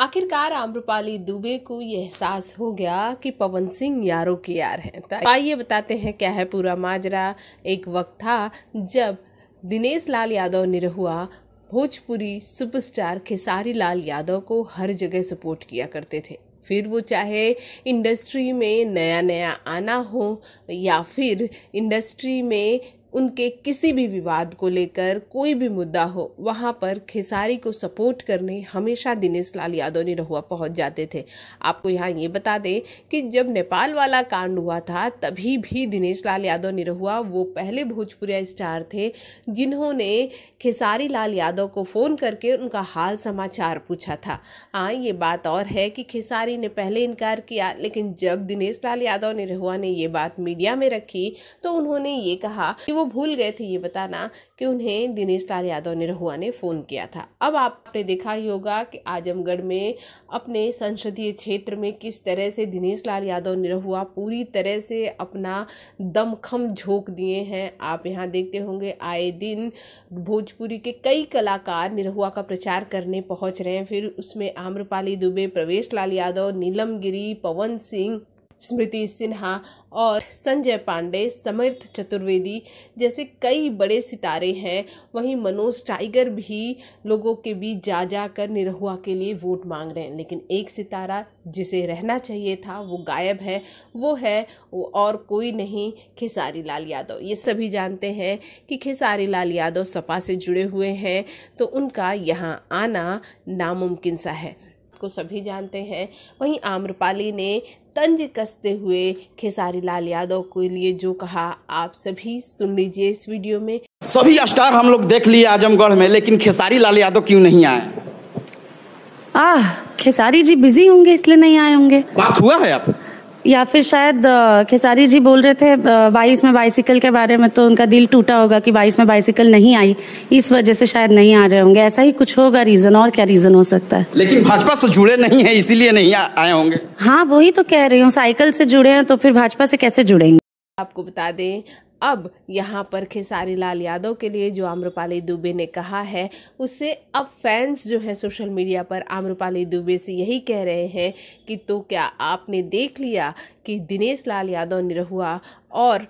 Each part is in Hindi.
आखिरकार आम्रपाली दुबे को ये एहसास हो गया कि पवन सिंह यारों के यार हैं तो आइए बताते हैं क्या है पूरा माजरा एक वक्त था जब दिनेश लाल यादव निरहुआ भोजपुरी सुपरस्टार खेसारी लाल यादव को हर जगह सपोर्ट किया करते थे फिर वो चाहे इंडस्ट्री में नया नया आना हो या फिर इंडस्ट्री में उनके किसी भी विवाद को लेकर कोई भी मुद्दा हो वहाँ पर खेसारी को सपोर्ट करने हमेशा दिनेश लाल यादव निरहुआ पहुँच जाते थे आपको यहाँ ये बता दें कि जब नेपाल वाला कांड हुआ था तभी भी दिनेश लाल यादव निरहुआ वो पहले भोजपुरिया स्टार थे जिन्होंने खेसारी लाल यादव को फ़ोन करके उनका हाल समाचार पूछा था हाँ ये बात और है कि खेसारी ने पहले इनकार किया लेकिन जब दिनेश लाल यादव निरहुआ ने ये बात मीडिया में रखी तो उन्होंने ये कहा कि वो भूल गए थे ये बताना कि उन्हें दिनेश लाल यादव ने रहुआ ने फ़ोन किया था अब आपने देखा ही होगा कि आजमगढ़ में अपने संसदीय क्षेत्र में किस तरह से दिनेश लाल यादव निरहुआ पूरी तरह से अपना दमखम झोंक दिए हैं आप यहाँ देखते होंगे आए दिन भोजपुरी के कई कलाकार निरहुआ का प्रचार करने पहुँच रहे हैं फिर उसमें आम्रपाली दुबे प्रवेश लाल यादव नीलम गिरी पवन सिंह स्मृति सिन्हा और संजय पांडे समर्थ चतुर्वेदी जैसे कई बड़े सितारे हैं वहीं मनोज टाइगर भी लोगों के बीच जा जा कर निरहुआ के लिए वोट मांग रहे हैं लेकिन एक सितारा जिसे रहना चाहिए था वो गायब है वो है वो और कोई नहीं खेसारी लाल यादव ये सभी जानते हैं कि खेसारी लाल यादव सपा से जुड़े हुए हैं तो उनका यहाँ आना नामुमकिन सा है को सभी जानते हैं वहीं आम्रपाली ने तंज कसते हुए खेसारी लाल यादव के लिए जो कहा आप सभी सुन लीजिए इस वीडियो में सभी स्टार हम लोग देख लिए आजमगढ़ में लेकिन खेसारी लाल यादव क्यों नहीं आए आ खेसारी जी बिजी होंगे इसलिए नहीं आए होंगे बात हुआ है आप या फिर शायद खेसारी जी बोल रहे थे बाईस में बाइसिकल के बारे में तो उनका दिल टूटा होगा कि बाईस में बाइसिकल नहीं आई इस वजह से शायद नहीं आ रहे होंगे ऐसा ही कुछ होगा रीजन और क्या रीजन हो सकता है लेकिन भाजपा से जुड़े नहीं है इसीलिए नहीं आए होंगे हाँ वही तो कह रही हूँ साइकिल से जुड़े हैं तो फिर भाजपा से कैसे जुड़ेंगे आपको बता दें अब यहाँ पर खेसारी लाल यादव के लिए जो आम्रपाली दुबे ने कहा है उससे अब फैंस जो है सोशल मीडिया पर आम्रपाली दुबे से यही कह रहे हैं कि तो क्या आपने देख लिया कि दिनेश लाल यादव निरहुआ और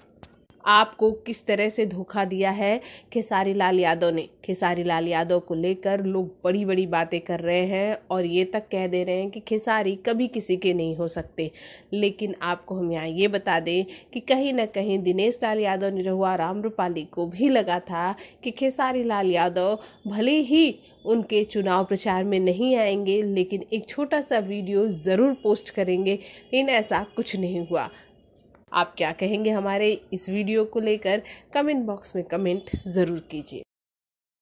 आपको किस तरह से धोखा दिया है खेसारी लाल यादव ने खेसारी लाल यादव को लेकर लोग बड़ी बड़ी बातें कर रहे हैं और ये तक कह दे रहे हैं कि खेसारी कभी किसी के नहीं हो सकते लेकिन आपको हम यहाँ ये बता दें कि कहीं ना कहीं दिनेश लाल यादव निरहुआ राम रूपाली को भी लगा था कि खेसारी लाल यादव भले ही उनके चुनाव प्रचार में नहीं आएंगे लेकिन एक छोटा सा वीडियो ज़रूर पोस्ट करेंगे लेकिन ऐसा कुछ नहीं हुआ आप क्या कहेंगे हमारे इस वीडियो को लेकर कमेंट बॉक्स में कमेंट ज़रूर कीजिए